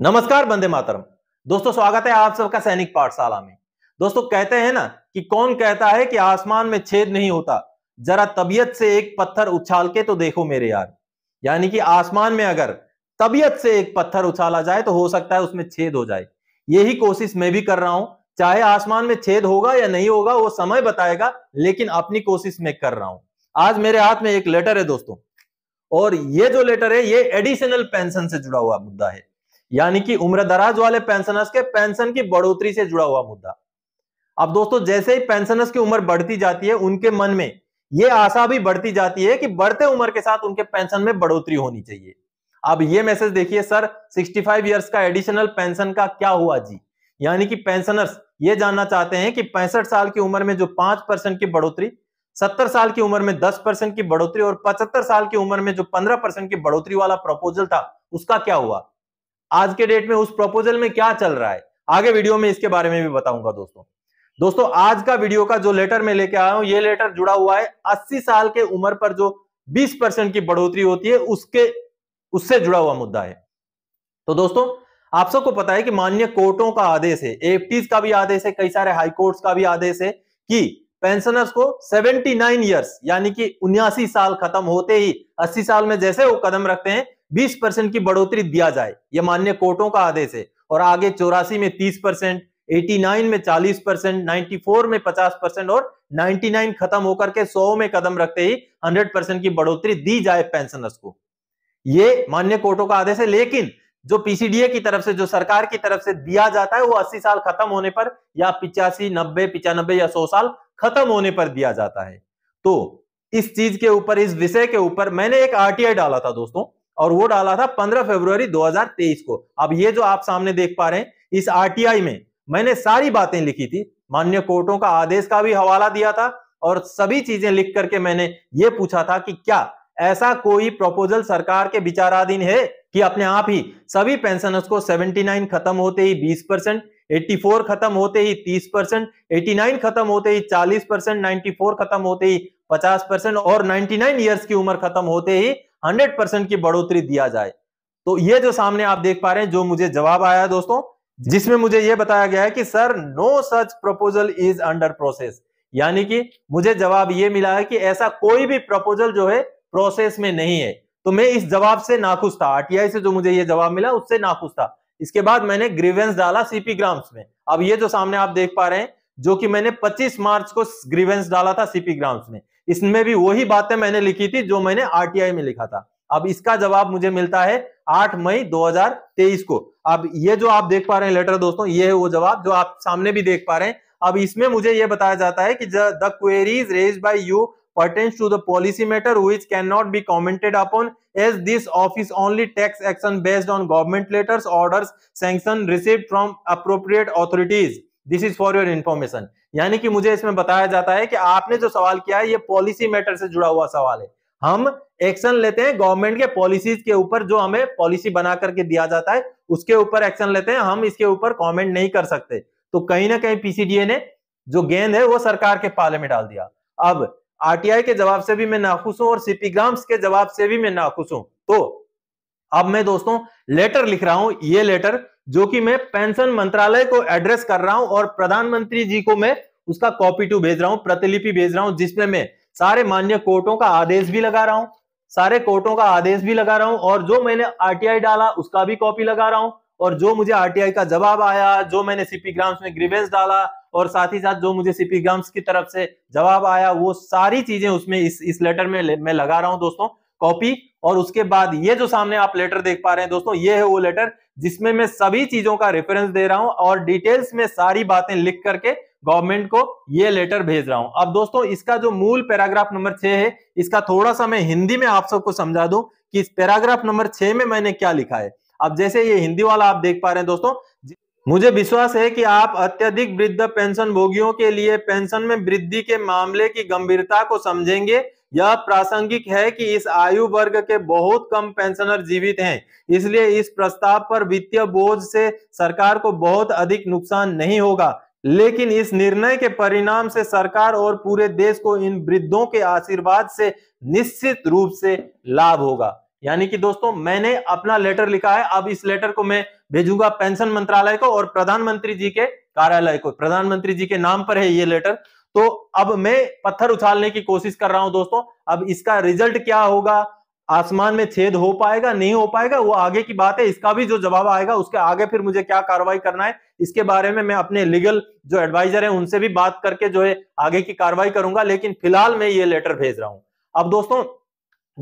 नमस्कार बंदे मातरम दोस्तों स्वागत है आप सबका सैनिक पाठशाला में दोस्तों कहते हैं ना कि कौन कहता है कि आसमान में छेद नहीं होता जरा तबियत से एक पत्थर उछाल के तो देखो मेरे यार यानी कि आसमान में अगर तबियत से एक पत्थर उछाला जाए तो हो सकता है उसमें छेद हो जाए यही कोशिश मैं भी कर रहा हूं चाहे आसमान में छेद होगा या नहीं होगा वो समय बताएगा लेकिन अपनी कोशिश मैं कर रहा हूं आज मेरे हाथ में एक लेटर है दोस्तों और ये जो लेटर है ये एडिशनल पेंशन से जुड़ा हुआ मुद्दा है यानी कि उम्र दराज वाले पेंशनर्स के पेंशन की बढ़ोतरी से जुड़ा हुआ मुद्दा अब दोस्तों जैसे ही पेंशनर्स की उम्र बढ़ती जाती है उनके मन में यह आशा भी बढ़ती जाती है कि बढ़ते उम्र के साथ उनके पेंशन में बढ़ोतरी होनी चाहिए अब ये मैसेज देखिए सर 65 इयर्स का एडिशनल पेंशन का क्या हुआ जी यानी कि पेंशनर्स ये जानना चाहते हैं कि पैंसठ साल की उम्र में जो पांच परसेंट की बढ़ोतरी सत्तर साल की उम्र में दस परसेंट की बढ़ोतरी और पचहत्तर साल की उम्र में जो पंद्रह परसेंट की बढ़ोतरी वाला प्रपोजल था उसका क्या हुआ आज के डेट में उस प्रपोजल में क्या चल रहा है आगे वीडियो में इसके बारे में भी बताऊंगा दोस्तों दोस्तों आज का वीडियो का जो लेटर मैं लेके आया हूं ये लेटर जुड़ा हुआ है अस्सी साल के उम्र पर जो बीस परसेंट की बढ़ोतरी होती है उसके उससे जुड़ा हुआ मुद्दा है तो दोस्तों आप सबको पता है कि मान्य कोर्टों का आदेश है एफटीज का भी आदेश है कई सारे हाई कोर्ट्स का भी आदेश है कि पेंशनर्स को 79 नाइन ईयर्स यानी कि उन्यासी साल खत्म होते ही 80 साल में जैसे वो कदम रखते हैं बीस परसेंट की बढ़ोतरी दिया जाए यह मान्य कोर्टों का आदेश है और आगे चौरासी में तीस परसेंट एटी नाइन में चालीस परसेंट नाइन्टी फोर में पचास परसेंट और 99 नाइन खत्म होकर के सौ में कदम रखते ही हंड्रेड परसेंट की बढ़ोतरी दी जाए पेंशनर्स को ये मान्य कोर्टों का आदेश है लेकिन जो पीसीडीए की तरफ से जो सरकार की तरफ से दिया जाता है वो अस्सी साल खत्म होने पर या पिचासी नब्बे पिचानबे या सौ साल खत्म होने पर दिया जाता है तो इस चीज के ऊपर इस विषय के ऊपर मैंने एक आरटीआई डाला था दोस्तों और वो डाला था 15 फरवरी 2023 को अब ये जो आप सामने देख पा रहे हैं इस आरटीआई में मैंने सारी बातें लिखी थी मान्य कोर्टों का आदेश का भी हवाला दिया था और सभी चीजें लिख करके मैंने ये पूछा था कि क्या ऐसा कोई प्रपोजल सरकार के विचाराधीन है कि अपने आप ही सभी पेंशनर्स को 79 खत्म होते ही 20 परसेंट एट्टी फोर खत्म होते ही तीस परसेंट एटी नाइन खत्म होते ही चालीस परसेंट नाइन्टी फोर खत्म होते ही पचास परसेंट और 99 नाइन ईयर्स की उम्र खत्म होते ही हंड्रेड परसेंट की बढ़ोतरी दिया जाए तो ये जो सामने आप देख पा रहे हैं जो मुझे जवाब आया दोस्तों जिसमें मुझे यह बताया गया है कि sir no such proposal is under process यानी कि मुझे जवाब ये मिला है कि ऐसा कोई भी प्रपोजल जो है प्रोसेस में नहीं है तो मैं इस जवाब से नाखुश था आरटीआई से जो मुझे ये जवाब मिला उससे नाखुश था इसके बाद मैंने ग्रीवेंस डाला सीपी ग्राम्स में अब ये जो सामने आप देख पा रहे हैं जो कि मैंने 25 मार्च को ग्रीवेंस डाला था सीपी ग्राम्स में इसमें भी वही बातें मैंने लिखी थी जो मैंने आरटीआई में लिखा था अब इसका जवाब मुझे मिलता है 8 मई 2023 को अब ये जो आप देख पा रहे हैं लेटर दोस्तों ये है वो जवाब जो आप सामने भी देख पा रहे हैं अब इसमें मुझे ये बताया जाता है कि the queries raised by you pertains to the policy matter which can not be commented upon as this office only takes action based on government letters order sanction receive from appropriate authorities this is for your information यानी कि मुझे इसमें बताया जाता है कि आपने जो सवाल किया है ये पॉलिसी मैटर से जुड़ा हुआ सवाल है हम एक्शन लेते हैं गवर्नमेंट के पॉलिसीज के ऊपर जो हमें पॉलिसी बना करके दिया जाता है उसके ऊपर एक्शन लेते हैं हम इसके ऊपर कमेंट नहीं कर सकते तो कहीं ना कहीं पीसीडीए ने जो गेंद है वो सरकार के पाले में डाल दिया अब आरटीआई के जवाब से भी मैं नाखुश हूं और सीपीग्राम्स के जवाब से भी मैं नाखुश हूं तो अब मैं दोस्तों लेटर लिख रहा हूं ये लेटर जो कि मैं पेंशन मंत्रालय को एड्रेस कर रहा हूं और प्रधानमंत्री जी को मैं उसका कॉपी टू भेज रहा हूं प्रतिलिपि भेज रहा हूं जिसमें मैं सारे मान्य कोर्टों का आदेश भी लगा रहा हूं सारे कोर्टों का आदेश भी लगा रहा हूं और जो मैंने आरटीआई डाला उसका भी कॉपी लगा रहा हूं और जो मुझे आरटीआई का जवाब आया जो मैंने सीपी ग्राम्स में ग्रीवेंस डाला और साथ ही साथ जो मुझे सीपी ग्राम्स की तरफ से जवाब आया वो सारी चीजें उसमें इस इस लेटर में मैं लगा रहा हूं दोस्तों कॉपी और उसके बाद ये जो सामने आप लेटर देख पा रहे हैं दोस्तों ये है वो लेटर जिसमें मैं सभी चीजों का रेफरेंस दे रहा हूं और डिटेल्स में सारी बातें लिख करके गवर्नमेंट को ये लेटर भेज रहा हूं अब दोस्तों इसका जो मूल पैराग्राफ नंबर छह है इसका थोड़ा सा मैं हिंदी में आप सबको समझा दू कि इस पैराग्राफ नंबर छह में मैंने क्या लिखा है अब जैसे ये हिंदी वाला आप देख पा रहे हैं दोस्तों मुझे विश्वास है कि आप अत्यधिक वृद्ध पेंशन भोगियों के लिए पेंशन में वृद्धि के मामले की गंभीरता को समझेंगे यह प्रासंगिक है कि इस आयु वर्ग के बहुत कम पेंशनर जीवित हैं इसलिए इस प्रस्ताव पर वित्तीय बोझ से सरकार को बहुत अधिक नुकसान नहीं होगा लेकिन इस निर्णय के परिणाम से सरकार और पूरे देश को इन वृद्धों के आशीर्वाद से निश्चित रूप से लाभ होगा यानी कि दोस्तों मैंने अपना लेटर लिखा है अब इस लेटर को मैं भेजूंगा पेंशन मंत्रालय को और प्रधानमंत्री जी के कार्यालय को प्रधानमंत्री जी के नाम पर है ये लेटर तो अब मैं पत्थर उछालने की कोशिश कर रहा हूं दोस्तों अब इसका रिजल्ट क्या होगा आसमान में छेद हो पाएगा नहीं हो पाएगा वो आगे की बात है इसका भी जो जवाब आएगा उसके आगे फिर मुझे क्या कार्रवाई करना है इसके बारे में मैं अपने लीगल जो एडवाइजर है उनसे भी बात करके जो है आगे की कार्रवाई करूंगा लेकिन फिलहाल मैं ये लेटर भेज रहा हूं अब दोस्तों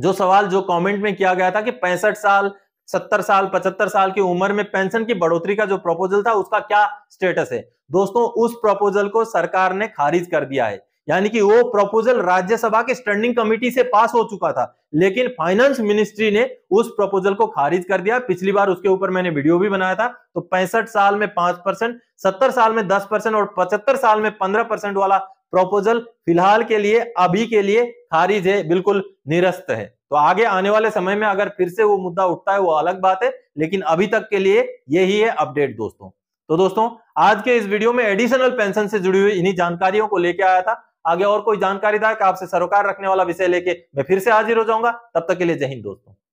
जो सवाल जो कमेंट में किया गया था कि पैंसठ साल सत्तर साल पचहत्तर साल की उम्र में पेंशन की बढ़ोतरी का जो प्रपोजल था उसका क्या स्टेटस है दोस्तों उस प्रपोजल को सरकार ने खारिज कर दिया है यानी कि वो प्रपोजल राज्यसभा के स्टैंडिंग कमेटी से पास हो चुका था लेकिन फाइनेंस मिनिस्ट्री ने उस प्रपोजल को खारिज कर दिया पिछली बार उसके ऊपर मैंने वीडियो भी बनाया था तो पैंसठ साल में पांच परसेंट सत्तर साल में दस परसेंट और पचहत्तर साल में पंद्रह परसेंट वाला प्रपोजल फिलहाल के लिए अभी के लिए खारिज है बिल्कुल निरस्त है तो आगे आने वाले समय में अगर फिर से वो मुद्दा उठता है वो अलग बात है लेकिन अभी तक के लिए यही है अपडेट दोस्तों तो दोस्तों आज के इस वीडियो में एडिशनल पेंशन से जुड़ी हुई इन्हीं जानकारियों को लेकर आया था आगे और कोई जानकारी था आपसे सरोकार रखने वाला विषय लेके मैं फिर से हाजिर हो जाऊंगा तब तक के लिए जय हिंद दोस्तों